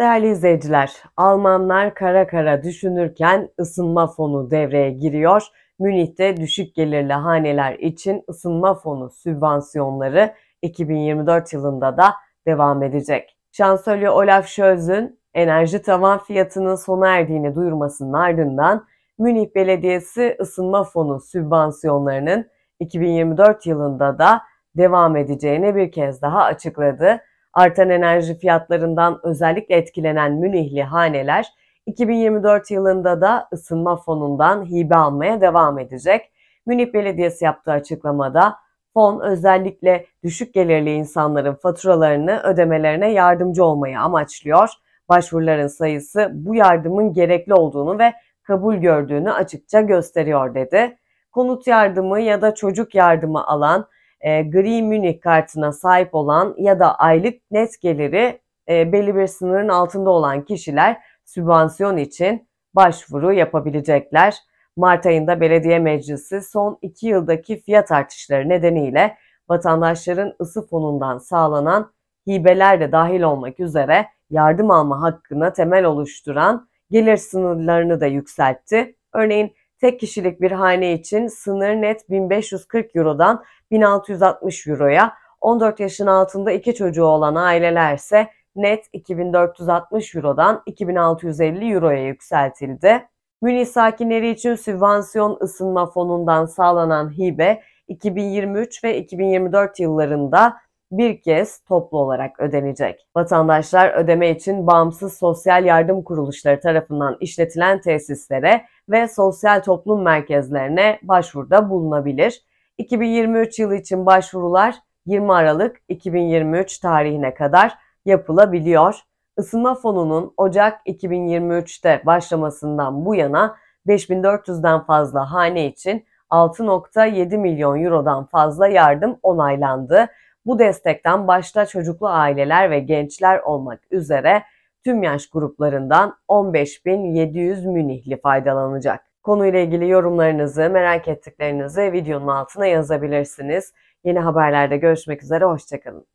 Değerli izleyiciler, Almanlar kara kara düşünürken ısınma fonu devreye giriyor. Münih'te düşük gelirli haneler için ısınma fonu sübvansiyonları 2024 yılında da devam edecek. Şansölye Olaf Scholz'ün enerji tavan fiyatının sona erdiğini duyurmasının ardından Münih Belediyesi ısınma fonu sübvansiyonlarının 2024 yılında da devam edeceğini bir kez daha açıkladı. Artan enerji fiyatlarından özellikle etkilenen Münihli haneler 2024 yılında da ısınma fonundan hibe almaya devam edecek. Münih Belediyesi yaptığı açıklamada fon özellikle düşük gelirli insanların faturalarını ödemelerine yardımcı olmayı amaçlıyor. Başvuruların sayısı bu yardımın gerekli olduğunu ve kabul gördüğünü açıkça gösteriyor dedi. Konut yardımı ya da çocuk yardımı alan e, gri Münih kartına sahip olan ya da aylık net geliri e, belli bir sınırın altında olan kişiler sübvansiyon için başvuru yapabilecekler. Mart ayında belediye meclisi son 2 yıldaki fiyat artışları nedeniyle vatandaşların ısı fonundan sağlanan hibeler de dahil olmak üzere yardım alma hakkına temel oluşturan gelir sınırlarını da yükseltti. Örneğin tek kişilik bir hane için sınır net 1540 Euro'dan 1660 Euro'ya, 14 yaşın altında iki çocuğu olan ailelerse net 2460 Euro'dan 2650 Euro'ya yükseltildi. Münih sakinleri için sübvansiyon ısınma fonundan sağlanan hibe 2023 ve 2024 yıllarında bir kez toplu olarak ödenecek. Vatandaşlar ödeme için bağımsız sosyal yardım kuruluşları tarafından işletilen tesislere ve sosyal toplum merkezlerine başvuruda bulunabilir. 2023 yılı için başvurular 20 Aralık 2023 tarihine kadar yapılabiliyor. Isınma fonunun Ocak 2023'te başlamasından bu yana 5400'den fazla hane için 6.7 milyon eurodan fazla yardım onaylandı. Bu destekten başta çocuklu aileler ve gençler olmak üzere tüm yaş gruplarından 15.700 Münihli faydalanacak. Konuyla ilgili yorumlarınızı, merak ettiklerinizi videonun altına yazabilirsiniz. Yeni haberlerde görüşmek üzere, hoşçakalın.